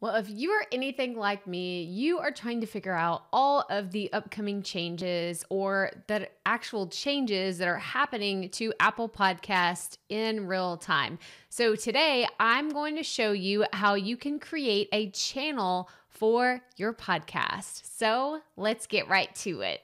Well, if you are anything like me, you are trying to figure out all of the upcoming changes or the actual changes that are happening to Apple Podcast in real time. So today I'm going to show you how you can create a channel for your podcast. So let's get right to it.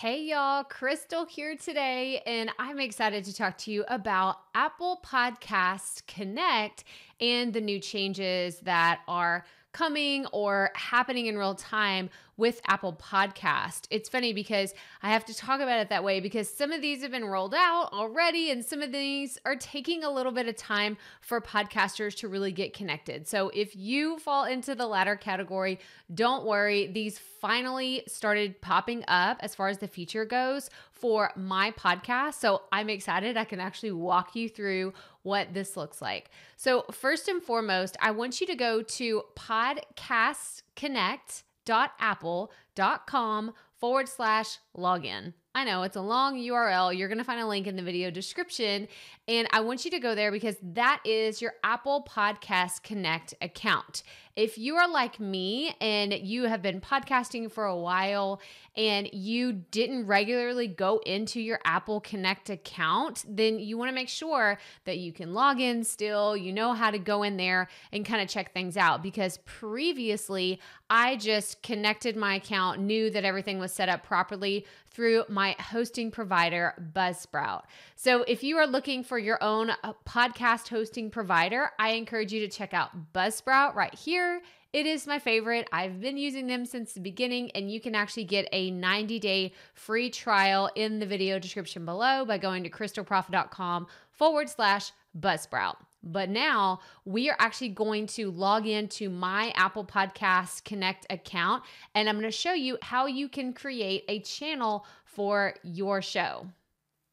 Hey y'all, Crystal here today, and I'm excited to talk to you about Apple Podcast Connect and the new changes that are coming or happening in real time with Apple Podcast. It's funny because I have to talk about it that way because some of these have been rolled out already and some of these are taking a little bit of time for podcasters to really get connected. So if you fall into the latter category, don't worry. These finally started popping up as far as the feature goes for my podcast. So I'm excited I can actually walk you through what this looks like. So, first and foremost, I want you to go to podcastconnect.apple.com forward slash login. I know it's a long URL. You're going to find a link in the video description. And I want you to go there because that is your Apple Podcast Connect account. If you are like me and you have been podcasting for a while and you didn't regularly go into your Apple Connect account, then you want to make sure that you can log in still, you know how to go in there and kind of check things out because previously I just connected my account, knew that everything was set up properly through my hosting provider, Buzzsprout. So if you are looking for your own uh, podcast hosting provider, I encourage you to check out Buzzsprout right here Anchor. It is my favorite. I've been using them since the beginning, and you can actually get a 90 day free trial in the video description below by going to crystalprofit.com forward slash buzzsprout. But now we are actually going to log into my Apple Podcast Connect account, and I'm going to show you how you can create a channel for your show.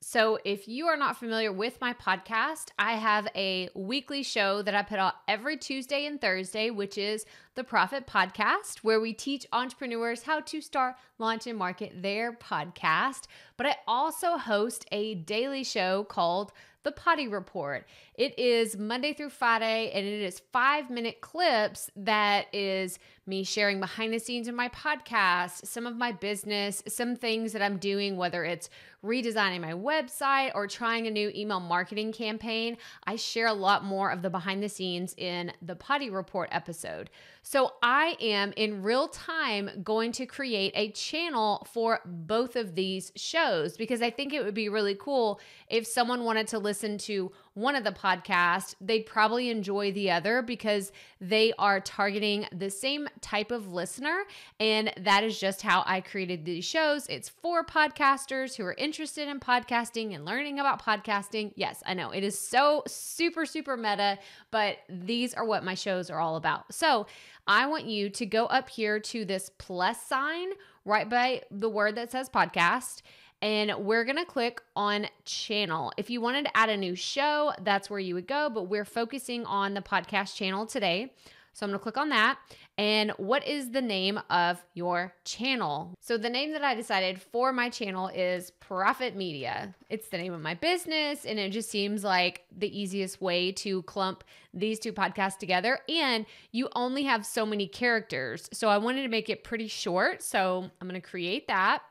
So, if you are not familiar with my podcast, I have a weekly show that I put out every Tuesday and Thursday, which is the Profit Podcast, where we teach entrepreneurs how to start, launch, and market their podcast but I also host a daily show called the Potty Report. It is Monday through Friday, and it is five minute clips that is me sharing behind the scenes of my podcast, some of my business, some things that I'm doing, whether it's redesigning my website or trying a new email marketing campaign. I share a lot more of the behind the scenes in the Potty Report episode. So I am in real time going to create a channel for both of these shows shows because I think it would be really cool if someone wanted to listen to one of the podcasts, they'd probably enjoy the other because they are targeting the same type of listener. And that is just how I created these shows. It's for podcasters who are interested in podcasting and learning about podcasting. Yes, I know it is so super, super meta, but these are what my shows are all about. So I want you to go up here to this plus sign right by the word that says podcast and we're going to click on channel. If you wanted to add a new show, that's where you would go, but we're focusing on the podcast channel today. So I'm going to click on that. And what is the name of your channel? So the name that I decided for my channel is Profit Media. It's the name of my business. And it just seems like the easiest way to clump these two podcasts together. And you only have so many characters. So I wanted to make it pretty short. So I'm going to create that.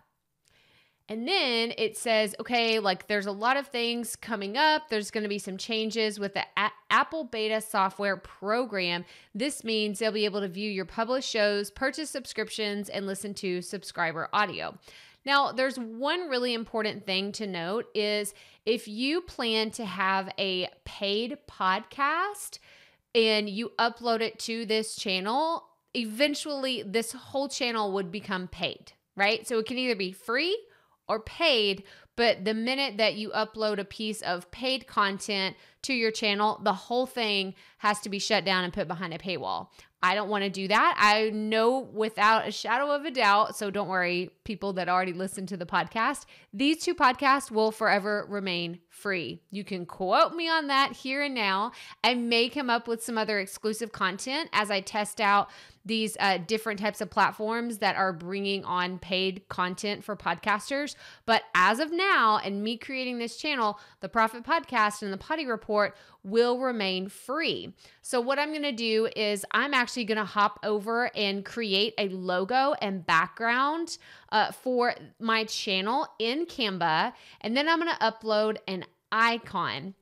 And then it says, okay, like there's a lot of things coming up. There's going to be some changes with the a- Apple Beta Software Program. This means they'll be able to view your published shows, purchase subscriptions, and listen to subscriber audio. Now, there's one really important thing to note is if you plan to have a paid podcast and you upload it to this channel, eventually this whole channel would become paid, right? So it can either be free or paid but the minute that you upload a piece of paid content to your channel, the whole thing has to be shut down and put behind a paywall. I don't want to do that. I know without a shadow of a doubt. So don't worry, people that already listen to the podcast, these two podcasts will forever remain free. You can quote me on that here and now. I may come up with some other exclusive content as I test out these uh, different types of platforms that are bringing on paid content for podcasters. But as of now, now and me creating this channel, the Profit Podcast and the Potty Report will remain free. So, what I'm going to do is I'm actually going to hop over and create a logo and background uh, for my channel in Canva. And then I'm going to upload an icon.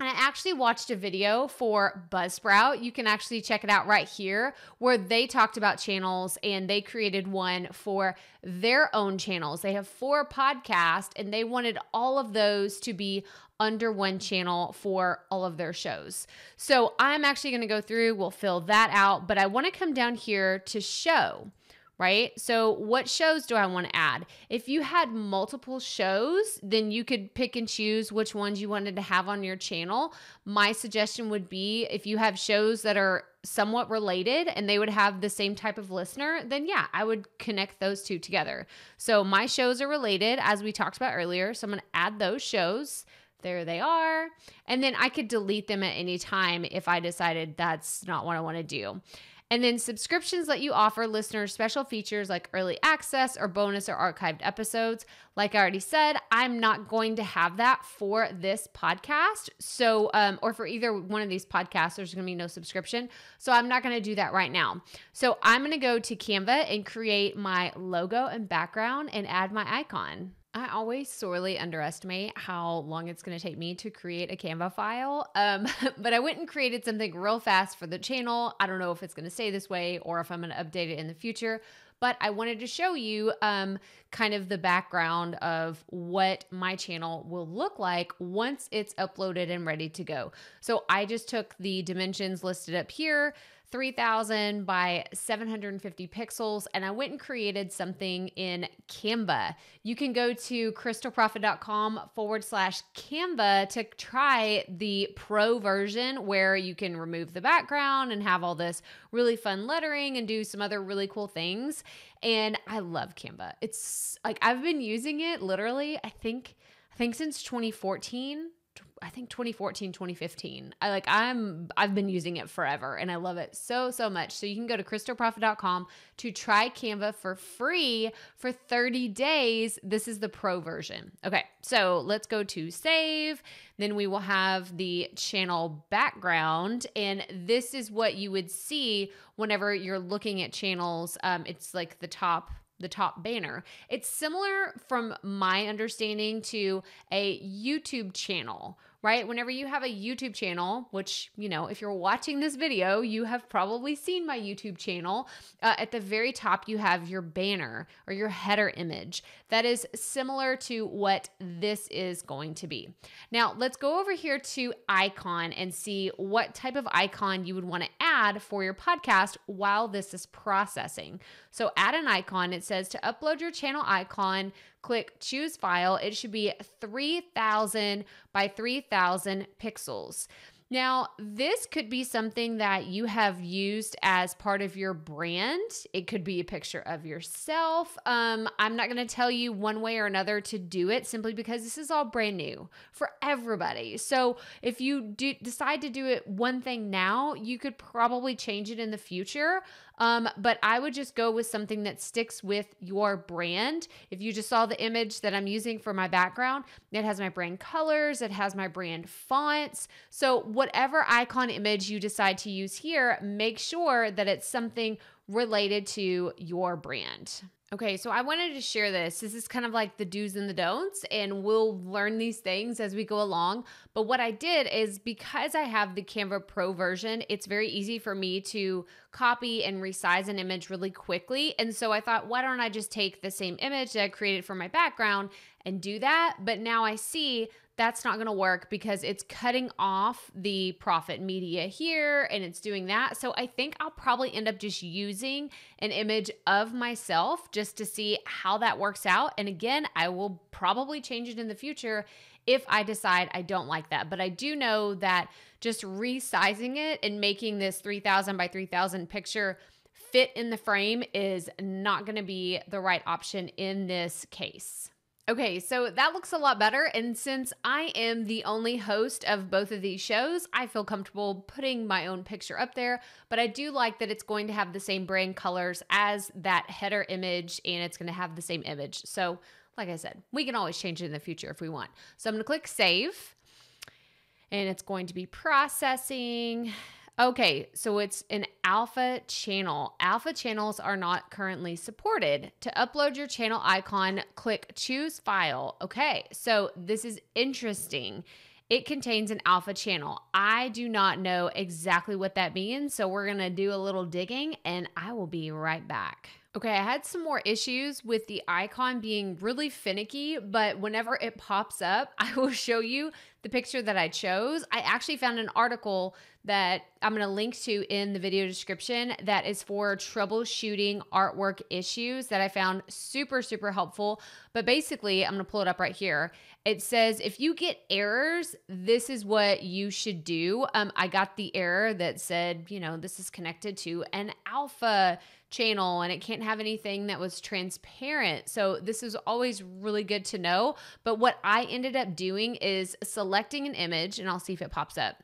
And I actually watched a video for Buzzsprout. You can actually check it out right here where they talked about channels and they created one for their own channels. They have four podcasts and they wanted all of those to be under one channel for all of their shows. So I'm actually going to go through, we'll fill that out, but I want to come down here to show right? So, what shows do I want to add? If you had multiple shows, then you could pick and choose which ones you wanted to have on your channel. My suggestion would be if you have shows that are somewhat related and they would have the same type of listener, then yeah, I would connect those two together. So, my shows are related, as we talked about earlier. So, I'm going to add those shows there they are. And then I could delete them at any time if I decided that's not what I want to do. And then subscriptions let you offer listeners special features like early access or bonus or archived episodes. Like I already said, I'm not going to have that for this podcast. So, um, or for either one of these podcasts, there's going to be no subscription. So, I'm not going to do that right now. So, I'm going to go to Canva and create my logo and background and add my icon. I always sorely underestimate how long it's going to take me to create a Canva file. Um, but I went and created something real fast for the channel. I don't know if it's going to stay this way or if I'm going to update it in the future. But I wanted to show you um, kind of the background of what my channel will look like once it's uploaded and ready to go. So I just took the dimensions listed up here 3000 by 750 pixels and I went and created something in Canva. You can go to crystalprofit.com forward slash Canva to try the pro version where you can remove the background and have all this really fun lettering and do some other really cool things. And I love Canva. It's like I've been using it literally, I think, I think since 2014 I think 2014, 2015. I like I'm I've been using it forever and I love it so so much. So you can go to crystalprofit.com to try Canva for free for 30 days. This is the pro version. Okay. So let's go to save. Then we will have the channel background and this is what you would see whenever you're looking at channels. Um, it's like the top the top banner. It's similar from my understanding to a YouTube channel right? Whenever you have a YouTube channel, which, you know, if you're watching this video, you have probably seen my YouTube channel. Uh, at the very top, you have your banner or your header image that is similar to what this is going to be. Now, let's go over here to icon and see what type of icon you would want to add for your podcast while this is processing. So, add an icon. It says to upload your channel icon, click choose file, it should be 3000 by 3000 pixels. Now, this could be something that you have used as part of your brand. It could be a picture of yourself. Um, I'm not going to tell you one way or another to do it simply because this is all brand new for everybody. So, if you do decide to do it one thing now, you could probably change it in the future. Um, but I would just go with something that sticks with your brand. If you just saw the image that I'm using for my background, it has my brand colors, it has my brand fonts. So, whatever icon image you decide to use here, make sure that it's something related to your brand. Okay, so I wanted to share this. This is kind of like the do's and the don'ts, and we'll learn these things as we go along. But what I did is because I have the Canva Pro version, it's very easy for me to copy and resize an image really quickly. And so I thought, why don't I just take the same image that I created for my background and do that? But now I see that's not going to work because it's cutting off the profit media here and it's doing that. So I think I'll probably end up just using an image of myself just to see how that works out. And again, I will probably change it in the future if I decide I don't like that. But I do know that just resizing it and making this 3000 by 3000 picture fit in the frame is not going to be the right option in this case. Okay, so that looks a lot better. And since I am the only host of both of these shows, I feel comfortable putting my own picture up there. But I do like that it's going to have the same brand colors as that header image and it's going to have the same image. So, like I said, we can always change it in the future if we want. So, I'm going to click save and it's going to be processing. Okay, so it's an alpha channel. Alpha channels are not currently supported. To upload your channel icon, click Choose File. Okay, so this is interesting. It contains an alpha channel. I do not know exactly what that means, so we're gonna do a little digging and I will be right back. Okay, I had some more issues with the icon being really finicky, but whenever it pops up, I will show you the picture that I chose. I actually found an article that I'm going to link to in the video description that is for troubleshooting artwork issues that I found super, super helpful. But basically, I'm going to pull it up right here. It says if you get errors, this is what you should do. Um, I got the error that said, you know, this is connected to an alpha channel and it can't have anything that was transparent. So this is always really good to know. But what I ended up doing is selecting an image and I'll see if it pops up.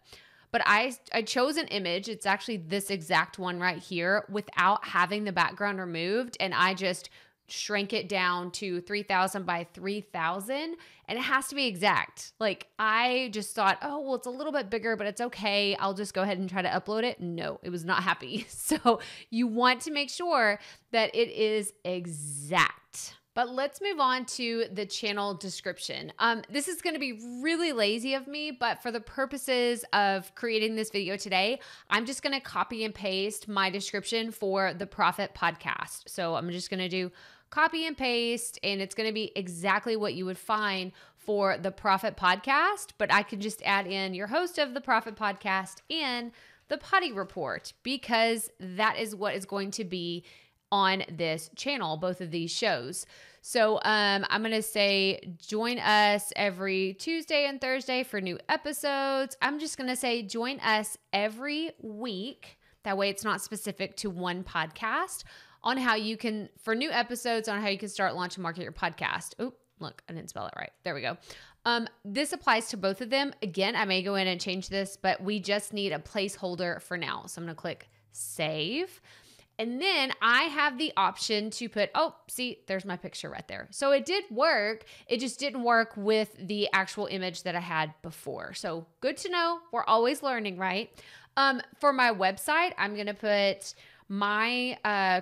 But I, I chose an image, it's actually this exact one right here without having the background removed. And I just Shrink it down to 3000 by 3000 and it has to be exact. Like I just thought, oh, well it's a little bit bigger, but it's okay. I'll just go ahead and try to upload it. No, it was not happy. So you want to make sure that it is exact. But let's move on to the channel description. Um, this is gonna be really lazy of me, but for the purposes of creating this video today, I'm just gonna copy and paste my description for the Profit Podcast. So I'm just gonna do copy and paste, and it's going to be exactly what you would find for the Profit Podcast. But I can just add in your host of the Profit Podcast and the potty report because that is what is going to be on this channel, both of these shows. So um, I'm going to say join us every Tuesday and Thursday for new episodes. I'm just going to say join us every week. That way it's not specific to one podcast on how you can, for new episodes, on how you can start, launch, and market your podcast. Oh, look, I didn't spell it right. There we go. Um, this applies to both of them. Again, I may go in and change this, but we just need a placeholder for now. So I'm going to click save. And then I have the option to put, oh, see, there's my picture right there. So it did work. It just didn't work with the actual image that I had before. So good to know. We're always learning, right? Um, for my website, I'm going to put my uh,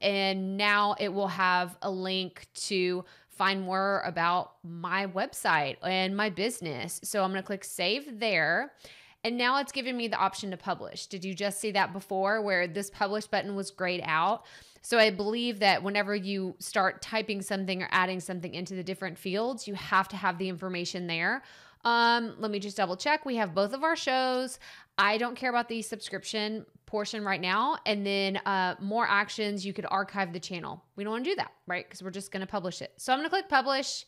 and now it will have a link to find more about my website and my business. So I'm going to click save there. And now it's giving me the option to publish. Did you just see that before where this publish button was grayed out? So I believe that whenever you start typing something or adding something into the different fields, you have to have the information there. Um, let me just double check. We have both of our shows. I don't care about the subscription portion right now. And then uh, more actions, you could archive the channel. We don't want to do that, right? Because we're just going to publish it. So I'm going to click publish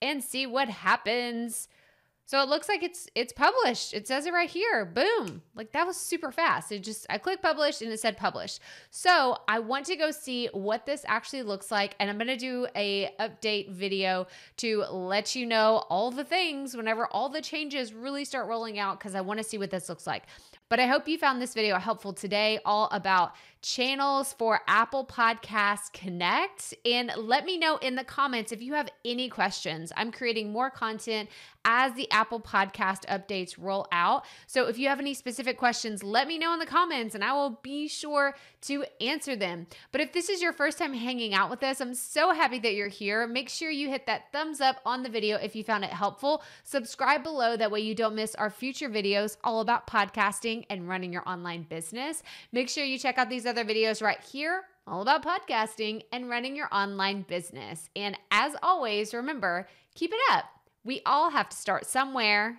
and see what happens. So it looks like it's it's published. It says it right here. Boom. Like that was super fast. It just I clicked publish and it said published. So I want to go see what this actually looks like and I'm going to do a update video to let you know all the things whenever all the changes really start rolling out cuz I want to see what this looks like. But I hope you found this video helpful today all about channels for Apple Podcast Connect. And let me know in the comments if you have any questions. I'm creating more content as the Apple Podcast updates roll out. So if you have any specific questions, let me know in the comments and I will be sure to answer them. But if this is your first time hanging out with us, I'm so happy that you're here. Make sure you hit that thumbs up on the video if you found it helpful. Subscribe below, that way you don't miss our future videos all about podcasting and running your online business. Make sure you check out these other other videos right here all about podcasting and running your online business. And as always, remember, keep it up. We all have to start somewhere.